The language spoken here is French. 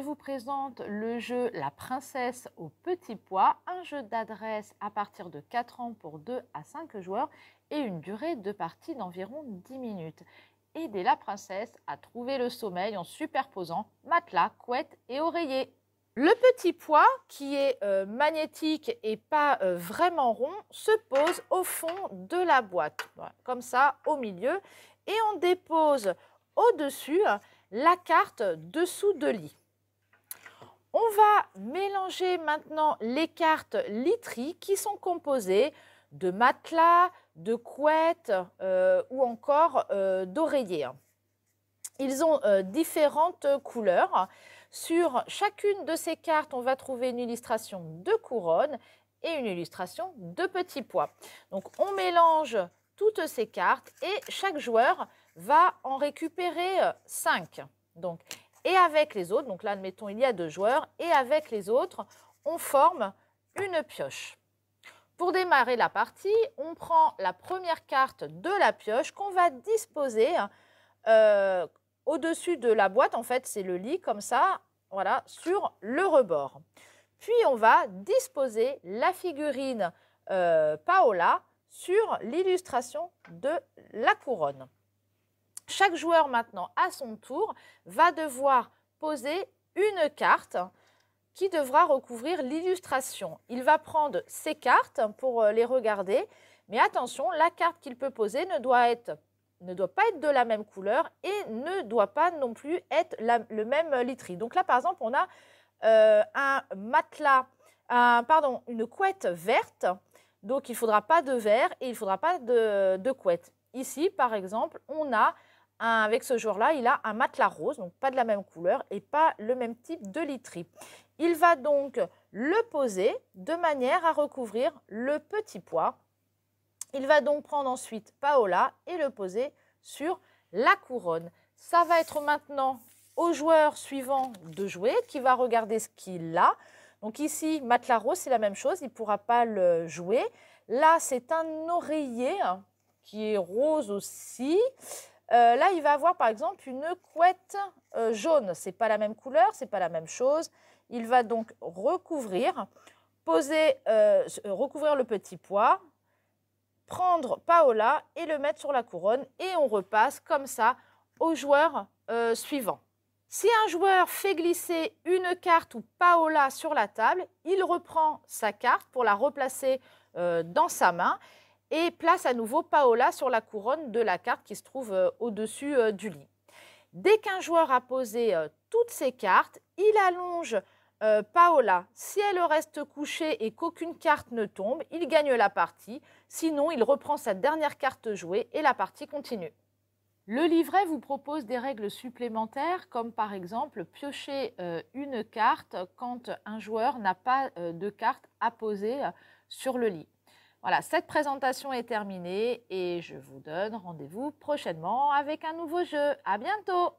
je vous présente le jeu La princesse au petit pois, un jeu d'adresse à partir de 4 ans pour 2 à 5 joueurs et une durée de partie d'environ 10 minutes. Aidez la princesse à trouver le sommeil en superposant matelas, couette et oreiller. Le petit pois, qui est euh, magnétique et pas euh, vraiment rond, se pose au fond de la boîte, comme ça au milieu, et on dépose au-dessus euh, la carte dessous de lit. On va mélanger maintenant les cartes LITRI qui sont composées de matelas, de couettes euh, ou encore euh, d'oreillers. Ils ont euh, différentes couleurs. Sur chacune de ces cartes, on va trouver une illustration de couronne et une illustration de petits pois. Donc on mélange toutes ces cartes et chaque joueur va en récupérer 5. Donc et avec les autres, donc là, admettons, il y a deux joueurs, et avec les autres, on forme une pioche. Pour démarrer la partie, on prend la première carte de la pioche qu'on va disposer euh, au-dessus de la boîte. En fait, c'est le lit comme ça, voilà, sur le rebord. Puis, on va disposer la figurine euh, Paola sur l'illustration de la couronne. Chaque joueur maintenant, à son tour, va devoir poser une carte qui devra recouvrir l'illustration. Il va prendre ses cartes pour euh, les regarder, mais attention, la carte qu'il peut poser ne doit, être, ne doit pas être de la même couleur et ne doit pas non plus être le même litri. Donc là, par exemple, on a euh, un matelas, pardon, une couette verte, donc il ne faudra pas de vert et il ne faudra pas de couette. Ici, par exemple, on a avec ce joueur-là, il a un matelas rose, donc pas de la même couleur et pas le même type de literie. Il va donc le poser de manière à recouvrir le petit pois. Il va donc prendre ensuite Paola et le poser sur la couronne. Ça va être maintenant au joueur suivant de jouer qui va regarder ce qu'il a. Donc ici, matelas rose, c'est la même chose, il ne pourra pas le jouer. Là, c'est un oreiller hein, qui est rose aussi. Euh, là, il va avoir par exemple une couette euh, jaune. Ce n'est pas la même couleur, ce n'est pas la même chose. Il va donc recouvrir, poser, euh, recouvrir le petit pois, prendre Paola et le mettre sur la couronne. Et on repasse comme ça au joueur suivant. Si un joueur fait glisser une carte ou Paola sur la table, il reprend sa carte pour la replacer dans sa main et place à nouveau Paola sur la couronne de la carte qui se trouve euh, au-dessus euh, du lit. Dès qu'un joueur a posé euh, toutes ses cartes, il allonge Paola. Si elle reste couchée et qu'aucune carte ne tombe, il gagne la partie. Sinon, il reprend sa dernière carte jouée et la partie continue. Le livret vous propose des règles supplémentaires, comme par exemple piocher une carte quand un joueur n'a pas de carte à poser sur le lit. Voilà, cette présentation est terminée et je vous donne rendez-vous prochainement avec un nouveau jeu. À bientôt!